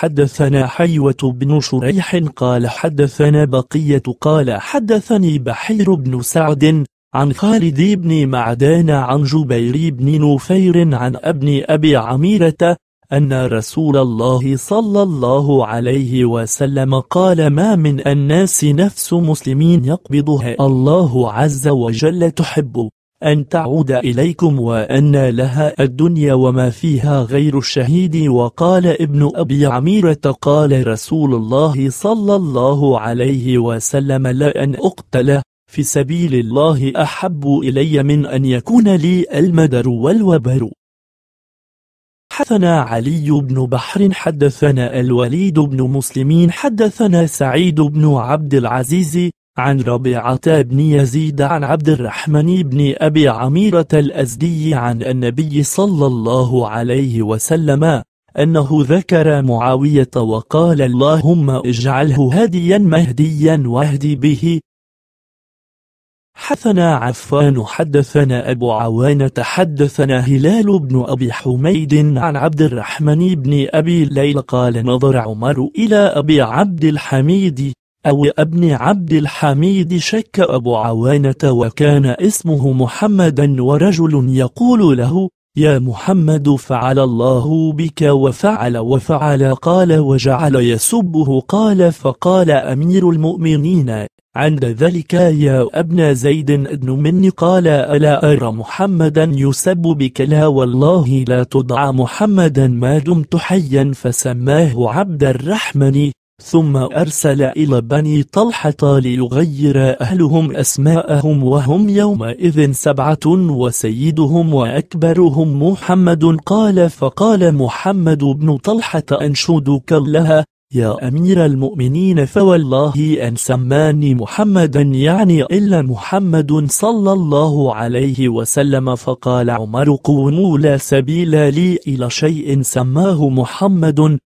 حدثنا حيوة بن شريح قال حدثنا بقية قال حدثني بحير بن سعد عن خالد بن معدان عن جبير بن نفير عن ابن أبي عميرة أن رسول الله صلى الله عليه وسلم قال ما من الناس نفس مسلمين يقبضها الله عز وجل تحب أن تعود إليكم وأن لها الدنيا وما فيها غير الشهيد وقال ابن أبي عميرة قال رسول الله صلى الله عليه وسلم لا أن أقتل في سبيل الله أحب إلي من أن يكون لي المدر والوبر حدثنا علي بن بحر حدثنا الوليد بن مسلمين حدثنا سعيد بن عبد العزيز عن ربيعة بن يزيد عن عبد الرحمن بن أبي عميرة الأزدي عن النبي صلى الله عليه وسلم أنه ذكر معاوية وقال اللهم اجعله هاديا مهديا واهدي به حدثنا عفان حدثنا أبو عوانة حدثنا هلال بن أبي حميد عن عبد الرحمن بن أبي ليل قال نظر عمر إلى أبي عبد الحميد أو ابن عبد الحميد شك أبو عوانة وكان اسمه محمدا ورجل يقول له يا محمد فعل الله بك وفعل وفعل قال وجعل يسبه قال فقال أمير المؤمنين عند ذلك يا ابن زيد ابن مني قال ألا أرى محمدا يسب بك لا والله لا تدع محمدا ما دمت حيا فسماه عبد الرحمن ثم أرسل إلى بني طلحة ليغير أهلهم أسماءهم وهم يومئذ سبعة وسيدهم وأكبرهم محمد قال فقال محمد بن طلحة أنشدك لها يا أمير المؤمنين فوالله أن سماني محمدا يعني إلا محمد صلى الله عليه وسلم فقال عمر قوموا لا سبيل لي إلى شيء سماه محمد